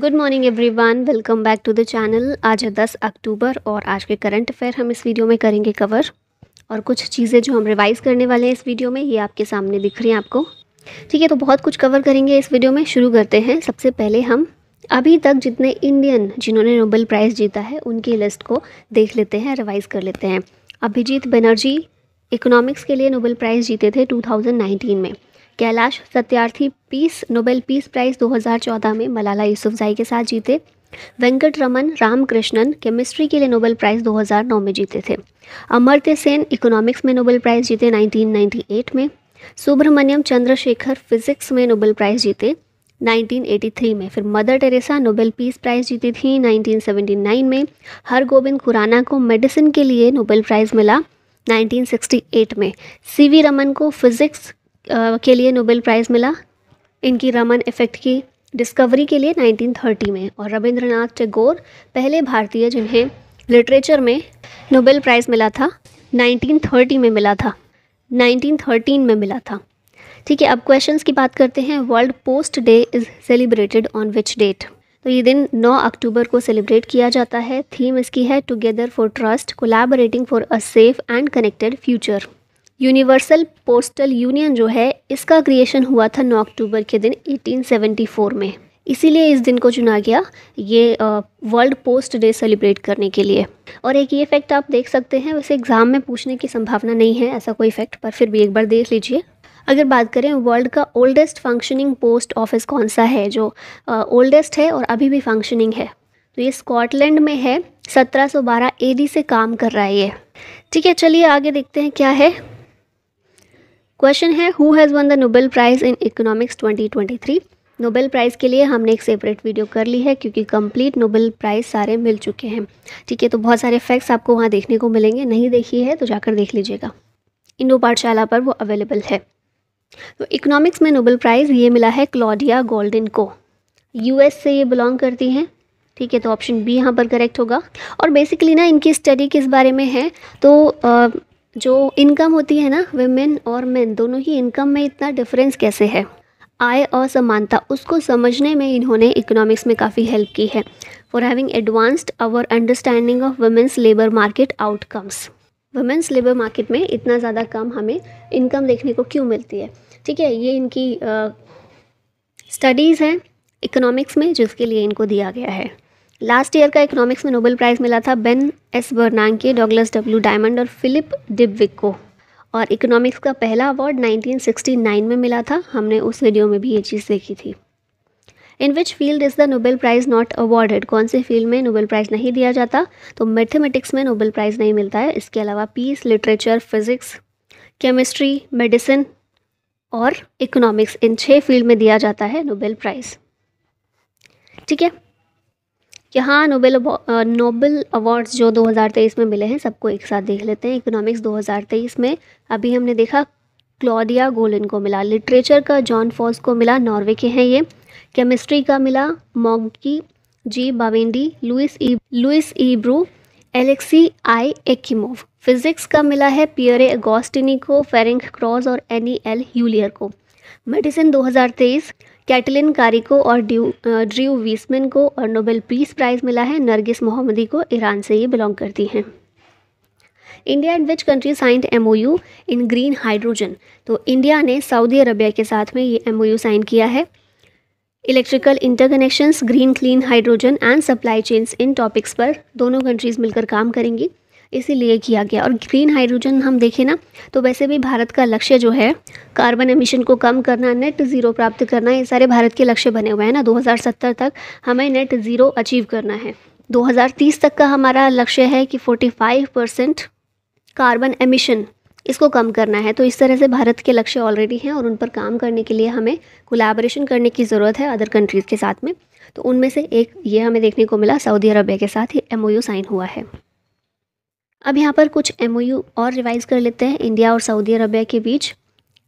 good morning everyone welcome back to the channel आज है दस अक्टूबर और आज के करंट अफेयर हम इस वीडियो में करेंगे कवर और कुछ चीज़ें जो हम रिवाइज़ करने वाले हैं इस वीडियो में ये आपके सामने दिख रही हैं आपको ठीक है तो बहुत कुछ कवर करेंगे इस वीडियो में शुरू करते हैं सबसे पहले हम अभी तक जितने इंडियन जिन्होंने नोबेल प्राइज़ जीता है उनकी लिस्ट को देख लेते हैं रिवाइज़ कर लेते हैं अभिजीत बनर्जी इकोनॉमिक्स के लिए नोबेल प्राइज़ जीते थे टू में Kailash Satyarthi peace Nobel peace prize 2014 में मलाला यूसुफजाई के साथ जीते वेंकट रमन रामकृष्णन केमिस्ट्री के लिए नोबेल प्राइज़ 2009 में जीते थे अमर्त्य सेन इकोनॉमिक्स में नोबेल प्राइज़ जीते 1998 में सुब्रमण्यम चंद्रशेखर फिजिक्स में नोबेल प्राइज़ जीते 1983 में फिर Mother Teresa Nobel peace prize जीती थी 1979 में हर गोविंद खुराना को मेडिसिन के लिए नोबेल प्राइज़ मिला 1968 में सीवी रमन को फिजिक्स के लिए नोबेल प्राइज़ मिला इनकी रमन इफ़ेक्ट की डिस्कवरी के लिए 1930 में और रविंद्रनाथ टैगोर पहले भारतीय जिन्हें लिटरेचर में नोबेल प्राइज़ मिला था 1930 में मिला था 1913 में मिला था ठीक है अब क्वेश्चंस की बात करते हैं world post day is celebrated on which date तो ये दिन 9 अक्टूबर को सेलिब्रेट किया जाता है थीम इसकी है together for trust collaborating for a safe and connected future universal postal union जो है इसका क्रिएशन हुआ था 9 अक्टूबर के दिन 1874 में इसीलिए इस दिन को चुना गया ये वर्ल्ड पोस्ट डे सेलिब्रेट करने के लिए और एक ये फैक्ट आप देख सकते हैं वैसे एग्ज़ाम में पूछने की संभावना नहीं है ऐसा कोई फैक्ट पर फिर भी एक बार देख लीजिए अगर बात करें वर्ल्ड का ओल्डेस्ट फंक्शनिंग पोस्ट ऑफिस कौन सा है जो ओल्डेस्ट है और अभी भी फंक्शनिंग है तो ये स्कॉटलैंड में है 1712 एडी से काम कर रहा है ये ठीक है चलिए आगे देखते हैं क्या है क्वेश्चन है who has won the Nobel prize in economics 2023 Nobel prize के लिए हमने एक सेपरेट वीडियो कर ली है क्योंकि कंप्लीट नोबेल प्राइज़ सारे मिल चुके हैं ठीक है तो बहुत सारे फैक्ट्स आपको वहाँ देखने को मिलेंगे नहीं देखी है तो जाकर देख लीजिएगा इंडो पाठशाला पर वो अवेलेबल है तो इकोनॉमिक्स में नोबेल प्राइज़ ये मिला है क्लॉडिया गोल्डन को यू से ये बिलोंग करती हैं ठीक है तो ऑप्शन बी यहाँ पर करेक्ट होगा और बेसिकली ना इनकी स्टडी किस बारे में है तो जो इनकम होती है ना वेमेन और मेन दोनों ही इनकम में इतना डिफरेंस कैसे है आय और समानता उसको समझने में इन्होंने इकोनॉमिक्स में काफ़ी हेल्प की है for having advanced our understanding of women's labour market outcomes women's labour market में इतना ज़्यादा कम हमें इनकम देखने को क्यों मिलती है ठीक है ये इनकी स्टडीज़ हैं इकोनॉमिक्स में जिसके लिए इनको दिया गया है लास्ट ईयर का इकोनॉमिक्स में नोबेल प्राइज़ मिला था Ben S Bernanke Douglas W Diamond और फिलिप डिबविक को और इकोनॉमिक्स का पहला अवार्ड 1969 में मिला था हमने उस वीडियो में भी ये चीज़ देखी थी in which field is the Nobel prize not awarded कौन से फील्ड में नोबेल प्राइज़ नहीं दिया जाता तो मैथमेटिक्स में नोबेल प्राइज़ नहीं मिलता है इसके अलावा peace literature physics chemistry medicine और इकोनॉमिक्स इन छः फील्ड में दिया जाता है नोबेल प्राइज़ ठीक है यहाँ नोबेल नोबेल अवार्ड्स जो 2023 में मिले हैं सबको एक साथ देख लेते हैं इकोनॉमिक्स 2023 में अभी हमने देखा क्लोडिया गोलिन को मिला लिटरेचर का जॉन फॉस को मिला नॉर्वे के हैं ये केमिस्ट्री का मिला Moungi G Bawendi Louis E Louis E Brus Alexei I Ekimov physics का मिला है पियरे एगोस्टिनी को फेरिंग क्रॉस और एनी एल ह्यूलियर को मेडिसिन 2023 कैटलिन कारी को और ड्यू ड्रयू वीसमैन को और नोबेल पीस प्राइज़ मिला है नरगिस मोहम्मदी को ईरान से ये बिलोंग करती हैं India and which country signed M in green hydrogen तो इंडिया ने सऊदी अरबिया के साथ में ये एम साइन किया है electrical interconnections green clean hydrogen and supply chains in topics पर दोनों कंट्रीज़ मिलकर काम करेंगी इसीलिए किया गया और ग्रीन हाइड्रोजन हम देखें ना तो वैसे भी भारत का लक्ष्य जो है कार्बन एमिशन को कम करना नेट ज़ीरो प्राप्त करना ये सारे भारत के लक्ष्य बने हुए हैं ना 2070 तक हमें नेट ज़ीरो अचीव करना है 2030 तक का हमारा लक्ष्य है कि 45 परसेंट कार्बन एमिशन इसको कम करना है तो इस तरह से भारत के लक्ष्य ऑलरेडी हैं और उन पर काम करने के लिए हमें कोलाबोरेशन करने की ज़रूरत है अदर कंट्रीज़ के साथ में तो उनमें से एक ये हमें देखने को मिला सऊदी अरबिया के साथ ही एम साइन हुआ है अब यहाँ पर कुछ एम और रिवाइज कर लेते हैं इंडिया और सऊदी अरबिया के बीच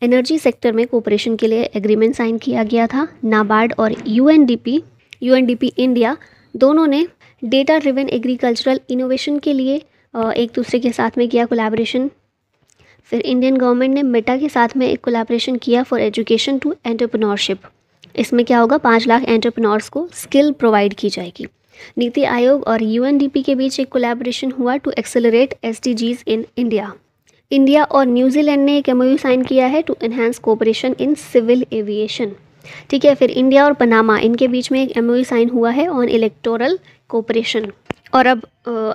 एनर्जी सेक्टर में कोऑपरेशन के लिए एग्रीमेंट साइन किया गया था नाबार्ड और यूएनडीपी यूएनडीपी इंडिया दोनों ने डेटा ड्रिवन एग्रीकल्चरल इनोवेशन के लिए एक दूसरे के साथ में किया कोलैबोरेशन फिर इंडियन गवर्नमेंट ने मेटा के साथ में एक कोलैबोरेशन किया फॉर एजुकेशन टू एंटरप्रनोरशिप इसमें क्या होगा पाँच लाख एंटरप्रनोर्स को स्किल प्रोवाइड की जाएगी नीति आयोग और यूएनडीपी के बीच एक कोलैबोरेशन हुआ to accelerate S in India India और न्यूजीलैंड ने एक एमओयू साइन किया है to enhance cooperation in civil aviation ठीक है फिर इंडिया और पनामा इनके बीच में एक एमओयू साइन हुआ है ऑन इलेक्टोरल कोऑपरेशन और अब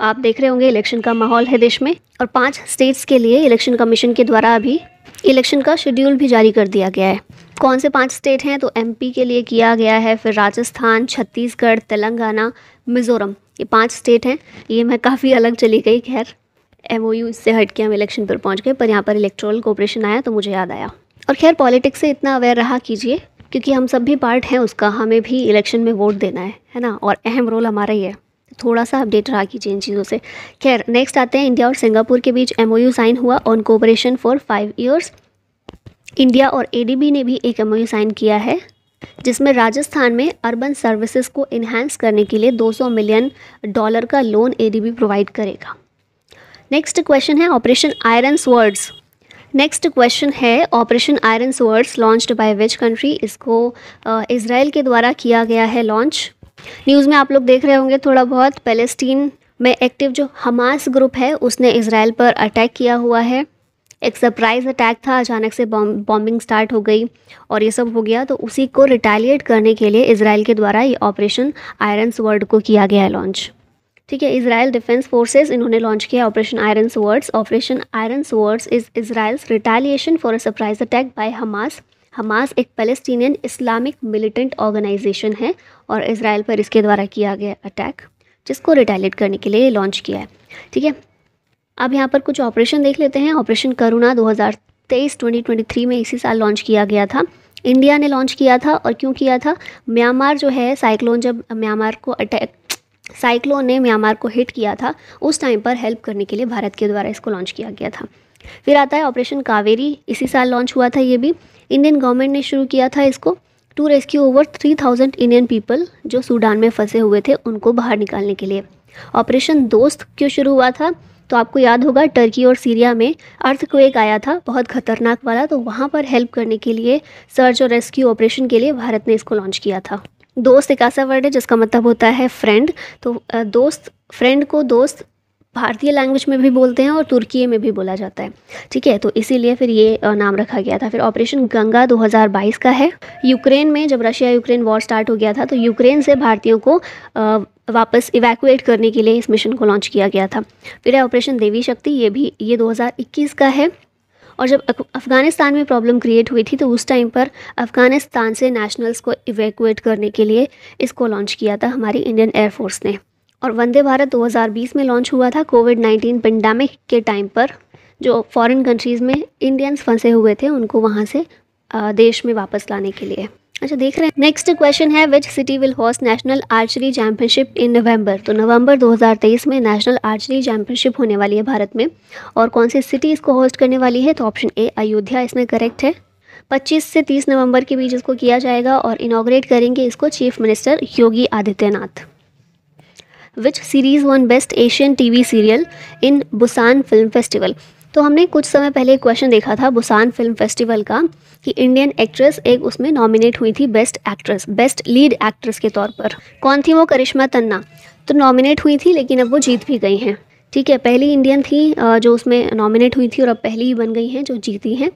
आप देख रहे होंगे इलेक्शन का माहौल है देश में और पांच स्टेट्स के लिए इलेक्शन कमीशन के द्वारा अभी इलेक्शन का शेड्यूल भी जारी कर दिया गया है कौन से पांच स्टेट हैं तो एमपी के लिए किया गया है फिर राजस्थान छत्तीसगढ़ तेलंगाना मिज़ोरम ये पांच स्टेट हैं ये मैं काफ़ी अलग चली गई खैर एम ओ यू इससे हट के हम इलेक्शन पर पहुंच गए पर यहाँ पर इलेक्ट्रल कॉपरेशन आया तो मुझे याद आया और खैर पॉलिटिक्स से इतना अवेयर रहा कीजिए क्योंकि हम सब भी पार्ट हैं उसका हमें भी इलेक्शन में वोट देना है है ना और अहम रोल हमारा ही है थोड़ा सा अपडेट रहा कीजिए इन चीज़ों से खैर नेक्स्ट आते हैं इंडिया और सिंगापुर के बीच एम साइन हुआ on cooperation for five years India और एडीबी ने भी एक एम साइन किया है जिसमें राजस्थान में अर्बन सर्विसेज को इन्हेंस करने के लिए 200 मिलियन डॉलर का लोन एडीबी प्रोवाइड करेगा नेक्स्ट क्वेश्चन है operation iron swords next question है operation iron swords launched by which country इसको इसराइल के द्वारा किया गया है लॉन्च न्यूज़ में आप लोग देख रहे होंगे थोड़ा बहुत पैलेस्टीन में एक्टिव जो हमास ग्रुप है उसने इसराइल पर अटैक किया हुआ है एक सरप्राइज़ अटैक था अचानक से बॉम्बिंग स्टार्ट हो गई और ये सब हो गया तो उसी को रिटेलिएट करने के लिए इसराइल के द्वारा ये ऑपरेशन आयरन स्वर्ड को किया गया है लॉन्च ठीक है इसराइल डिफेंस फोर्सेज इन्होंने लॉन्च किया operation iron swords operation iron swords is Israel's retaliation for a surprise attack by Hamas Hamas एक पेलेस्टीनियन इस्लामिक मिलिटेंट ऑर्गेनाइजेशन है और इसराइल पर इसके द्वारा किया गया अटैक जिसको रिटेलिएट करने के लिए लॉन्च किया है ठीक है अब यहाँ पर कुछ ऑपरेशन देख लेते हैं ऑपरेशन करुणा 2023 2023 में इसी साल लॉन्च किया गया था इंडिया ने लॉन्च किया था और क्यों किया था म्यांमार जो है साइक्लोन जब म्यांमार को अटैक साइक्लोन ने म्यांमार को हिट किया था उस टाइम पर हेल्प करने के लिए भारत के द्वारा इसको लॉन्च किया गया था फिर आता है ऑपरेशन कावेरी इसी साल लॉन्च हुआ था ये भी इंडियन गवर्नमेंट ने शुरू किया था इसको to rescue over three thousand Indian people जो सूडान में फंसे हुए थे उनको बाहर निकालने के लिए ऑपरेशन दोस्त क्यों शुरू हुआ था तो आपको याद होगा टर्की और सीरिया में अर्थ को एक आया था बहुत खतरनाक वाला तो वहाँ पर हेल्प करने के लिए सर्च और रेस्क्यू ऑपरेशन के लिए भारत ने इसको लॉन्च किया था दोस्त एक ऐसा वर्ड है जिसका मतलब होता है फ्रेंड तो दोस्त फ्रेंड को दोस्त भारतीय लैंग्वेज में भी बोलते हैं और तुर्की में भी बोला जाता है ठीक है तो इसीलिए फिर ये नाम रखा गया था फिर ऑपरेशन गंगा 2022 का है यूक्रेन में जब रशिया यूक्रेन वॉर स्टार्ट हो गया था तो यूक्रेन से भारतीयों को वापस इवैकुएट करने के लिए इस मिशन को लॉन्च किया गया था फिर है ऑपरेशन देवी शक्ति ये भी ये 2021 का है और जब अफ़गानिस्तान में प्रॉब्लम क्रिएट हुई थी तो उस टाइम पर अफ़गानिस्तान से नेशनल्स को इवैक्यूएट करने के लिए इसको लॉन्च किया था हमारी इंडियन एयरफोर्स ने और वंदे भारत 2020 में लॉन्च हुआ था कोविड 19 पेंडेमिक के टाइम पर जो फॉरेन कंट्रीज़ में इंडियंस फंसे हुए थे उनको वहाँ से देश में वापस लाने के लिए अच्छा देख रहे हैं नेक्स्ट क्वेश्चन है which city will host national archery championship in November तो नवंबर 2023 में नेशनल आर्चरी चैंपियनशिप होने वाली है भारत में और कौन सी सिटी इसको होस्ट करने वाली है तो ऑप्शन ए अयोध्या इसमें करेक्ट है 25 से 30 नवंबर के बीच इसको किया जाएगा और इनाग्रेट करेंगे इसको chief minister Yogi Adityanath which series won best Asian TV serial in Busan film festival तो हमने कुछ समय पहले एक क्वेश्चन देखा था बुसान फिल्म फेस्टिवल का कि इंडियन एक्ट्रेस एक उसमें नॉमिनेट हुई थी best actress best lead actress के तौर पर कौन थी वो करिश्मा तन्ना तो नॉमिनेट हुई थी लेकिन अब वो जीत भी गई हैं ठीक है पहली इंडियन थी जो उसमें नॉमिनेट हुई थी और अब पहली ही बन गई हैं जो जीती हैं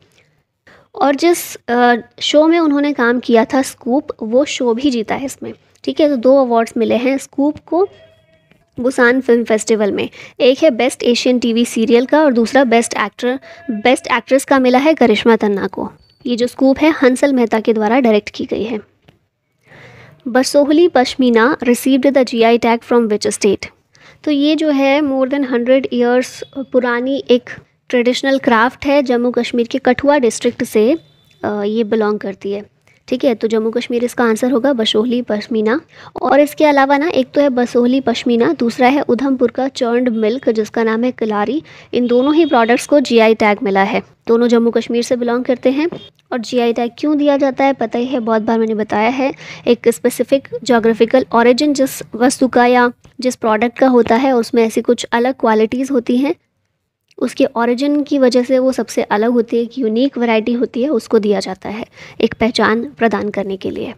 और जिस शो में उन्होंने काम किया था स्कूप वो शो भी जीता है इसमें ठीक है तो दो अवार्ड्स मिले हैं स्कूप को बुसान फिल्म फेस्टिवल में एक है बेस्ट एशियन टीवी सीरियल का और दूसरा बेस्ट एक्टर बेस्ट एक्ट्रेस का मिला है करिश्मा तन्ना को ये जो स्कूप है हंसल मेहता के द्वारा डायरेक्ट की गई है Basohli Pashmina received the GI tag from which state तो ये जो है मोर देन हंड्रेड ईयर्स पुरानी एक ट्रेडिशनल क्राफ्ट है जम्मू कश्मीर के कठुआ डिस्ट्रिक्ट से ये बिलोंग करती है ठीक है तो जम्मू कश्मीर इसका आंसर होगा बसोहली पश्मीना और इसके अलावा ना एक तो है बसोहली पश्मीना दूसरा है उधमपुर का चर्ड मिल्क जिसका नाम है कलारी इन दोनों ही प्रोडक्ट्स को जीआई टैग मिला है दोनों जम्मू कश्मीर से बिलोंग करते हैं और जीआई टैग क्यों दिया जाता है पता ही है बहुत बार मैंने बताया है एक स्पेसिफिक जोग्राफिकल ऑरिजिन जिस वस्तु का या जिस प्रोडक्ट का होता है उसमें ऐसी कुछ अलग क्वालिटीज़ होती हैं उसके ओरिजिन की वजह से वो सबसे अलग होती है एक यूनिक वैरायटी होती है उसको दिया जाता है एक पहचान प्रदान करने के लिए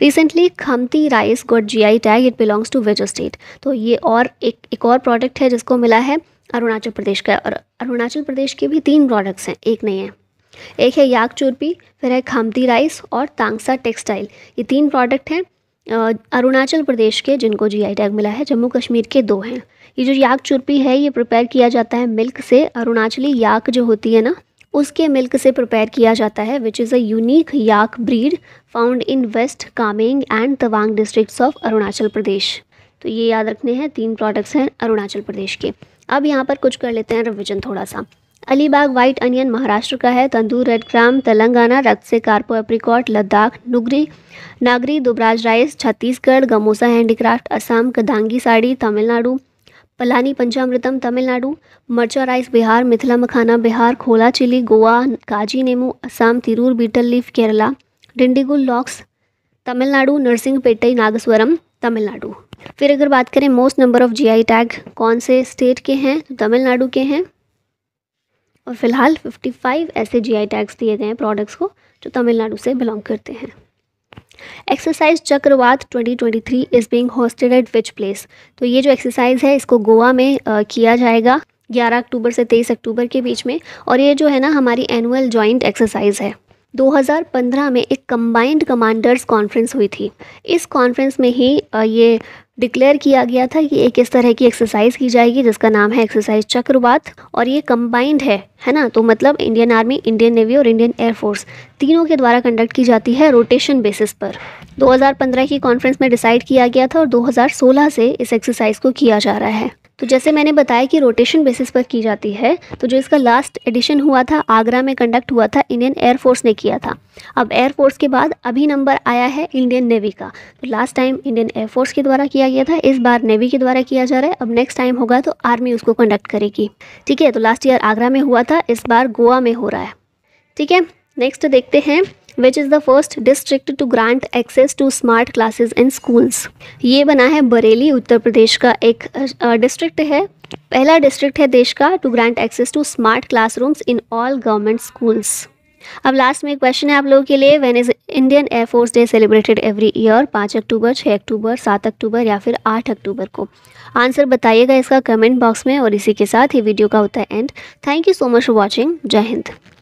recently Khamti rice got GI tag it belongs to which state तो ये और एक एक और प्रोडक्ट है जिसको मिला है अरुणाचल प्रदेश का और अरुणाचल प्रदेश के भी तीन प्रोडक्ट्स हैं एक नहीं है एक है याक चूरपी फिर है खामती राइस और तांगसा टेक्सटाइल ये तीन प्रोडक्ट हैं अरुणाचल प्रदेश के जिनको जीआई टैग मिला है जम्मू कश्मीर के दो हैं ये जो याक चुरपी है ये प्रिपेयर किया जाता है मिल्क से अरुणाचली याक जो होती है ना उसके मिल्क से प्रिपेयर किया जाता है which is a unique yak breed found in West Kameng and Tawang districts of Arunachal Pradesh तो ये याद रखने हैं तीन प्रोडक्ट्स हैं अरुणाचल प्रदेश के अब यहाँ पर कुछ कर लेते हैं रिविजन थोड़ा सा अलीबाग वाइट अनियन महाराष्ट्र का है तंदूर रेड ग्राम तेलंगाना रक्त से कार्पो एप्रिकॉट लद्दाख नुगरी Nagri Dubraj rice Chhattisgarh Gamosa handicraft Assam Kandangi sari Tamil Nadu Palani Panchamirtham Tamil Nadu Marcha rice Bihar Mithila makhana Bihar Khola chilli Goa Kaji Nemu Assam Tirur betel leaf Kerala Dindigul locks Tamil Nadu Narasinghapettai nagaswaram Tamil Nadu फिर अगर बात करें most number of GI tag कौन से स्टेट के हैं तमिलनाडु के हैं और फिलहाल 55 ऐसे जीआई टैग्स दिए गए हैं प्रोडक्ट्स को जो तमिलनाडु से बिलोंग करते हैं exercise Chakravat 2023 is being hosted at which place तो ये जो एक्सरसाइज है इसको गोवा में आ, किया जाएगा 11 अक्टूबर से 23 अक्टूबर के बीच में और ये जो है ना हमारी एनुअल ज्वाइंट एक्सरसाइज है 2015 में एक कम्बाइंड कमांडर्स कॉन्फ्रेंस हुई थी इस कॉन्फ्रेंस में ही ये डिक्लेयर किया गया था कि एक इस तरह की एक्सरसाइज की जाएगी जिसका नाम है एक्सरसाइज चक्रवात और ये कंबाइंड है है ना तो मतलब इंडियन आर्मी इंडियन नेवी और इंडियन एयरफोर्स तीनों के द्वारा कंडक्ट की जाती है रोटेशन बेसिस पर 2015 की कॉन्फ्रेंस में डिसाइड किया गया था और 2016 से इस एक्सरसाइज को किया जा रहा है तो जैसे मैंने बताया कि रोटेशन बेसिस पर की जाती है तो जो इसका लास्ट एडिशन हुआ था आगरा में कंडक्ट हुआ था इंडियन एयरफोर्स ने किया था अब एयरफोर्स के बाद अभी नंबर आया है इंडियन नेवी का तो लास्ट टाइम इंडियन एयरफोर्स के द्वारा किया गया था इस बार नेवी के द्वारा किया जा रहा है अब नेक्स्ट टाइम होगा तो आर्मी उसको कंडक्ट करेगी ठीक है तो लास्ट ईयर आगरा में हुआ था इस बार गोवा में हो रहा है ठीक है नेक्स्ट देखते हैं which is the first district to grant access to smart classes in schools ये बना है बरेली उत्तर प्रदेश का एक डिस्ट्रिक्ट है पहला डिस्ट्रिक्ट है देश का to grant access to smart classrooms in all government schools अब लास्ट में एक क्वेश्चन है आप लोगों के लिए when is Indian air force day celebrated every year पाँच अक्टूबर छः अक्टूबर सात अक्टूबर या फिर आठ अक्टूबर को आंसर बताइएगा इसका कमेंट बॉक्स में और इसी के साथ ही वीडियो का होता है and thank you so much for watching Jai Hind